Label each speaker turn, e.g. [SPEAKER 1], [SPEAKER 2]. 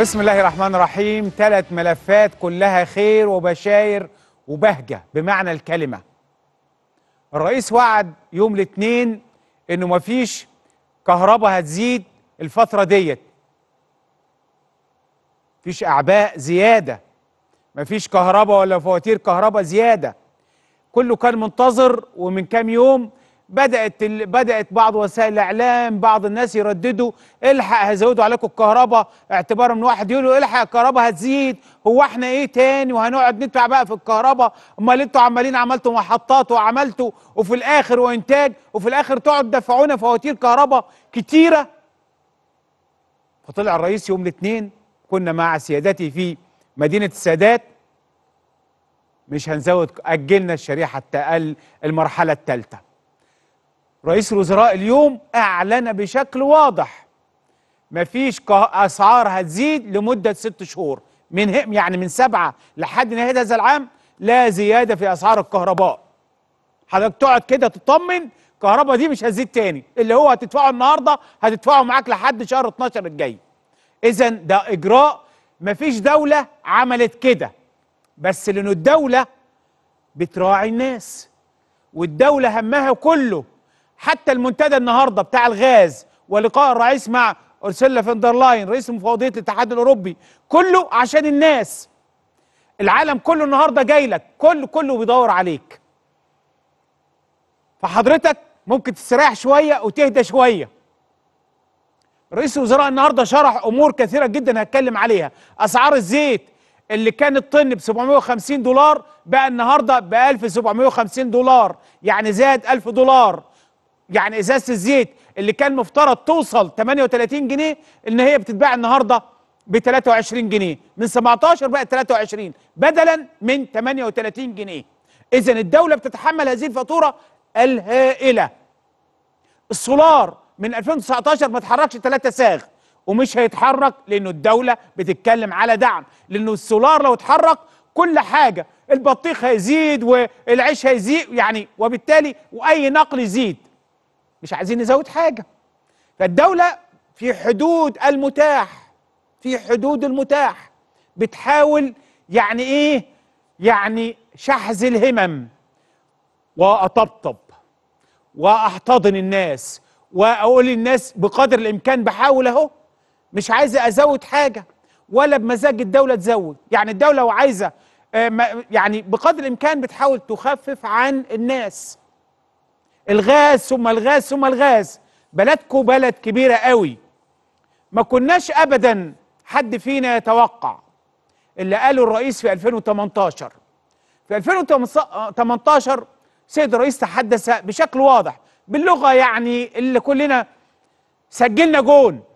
[SPEAKER 1] بسم الله الرحمن الرحيم ثلاث ملفات كلها خير وبشاير وبهجة بمعنى الكلمة الرئيس وعد يوم الاثنين انه مفيش كهرباء هتزيد الفترة ديت مفيش اعباء زيادة مفيش كهرباء ولا فواتير كهرباء زيادة كله كان منتظر ومن كام يوم بدات بدات بعض وسائل الاعلام بعض الناس يرددوا الحق هيزودوا عليكم الكهرباء اعتبارا من واحد يقولوا الحق الكهرباء هتزيد هو احنا ايه تاني وهنقعد ندفع بقى في الكهرباء امال انتوا عمالين عملتوا محطات وعملتوا وفي الاخر وانتاج وفي الاخر تقعد تدفعونا فواتير كهرباء كتيره فطلع الرئيس يوم الاثنين كنا مع سيادتي في مدينه السادات مش هنزود اجلنا الشريحه المرحله الثالثه رئيس الوزراء اليوم أعلن بشكل واضح مفيش أسعار هتزيد لمدة ست شهور من يعني من سبعة لحد نهاية هذا العام لا زيادة في أسعار الكهرباء حضرتك تقعد كده تطمن الكهرباء دي مش هتزيد تاني اللي هو هتدفعه النهارده هتدفعه معاك لحد شهر 12 الجاي اذا ده اجراء مفيش دوله عملت كده بس لان الدوله بتراعي الناس والدوله همها كله حتى المنتدى النهارده بتاع الغاز ولقاء الرئيس مع ارسلا فندرلاين رئيس مفوضيه الاتحاد الاوروبي كله عشان الناس العالم كله النهارده جاي لك كله كله بيدور عليك فحضرتك ممكن تستريح شويه وتهدى شويه رئيس الوزراء النهارده شرح امور كثيره جدا هتكلم عليها اسعار الزيت اللي كان الطن ب 750 دولار بقى النهارده ب 1750 دولار يعني زاد 1000 دولار يعني ازازه الزيت اللي كان مفترض توصل 38 جنيه ان هي بتتباع النهارده ب 23 جنيه من 17 بقت 23 بدلا من 38 جنيه اذا الدوله بتتحمل هذه الفاتوره الهائله السولار من 2019 ما اتحركش 3 ساغ ومش هيتحرك لانه الدوله بتتكلم على دعم لانه السولار لو اتحرك كل حاجه البطيخ هيزيد والعيش هيزيد يعني وبالتالي واي نقل يزيد مش عايزين نزود حاجه فالدوله في حدود المتاح في حدود المتاح بتحاول يعني ايه يعني شحذ الهمم واطبطب واحتضن الناس واقول للناس بقدر الامكان بحاول اهو مش عايز ازود حاجه ولا بمزاج الدوله تزود يعني الدوله وعايزه آه، يعني بقدر الامكان بتحاول تخفف عن الناس الغاز ثم الغاز ثم الغاز بلدكم بلد كبيرة قوي ما كناش أبدا حد فينا يتوقع اللي قاله الرئيس في 2018 في 2018 سيد الرئيس تحدث بشكل واضح باللغة يعني اللي كلنا سجلنا جون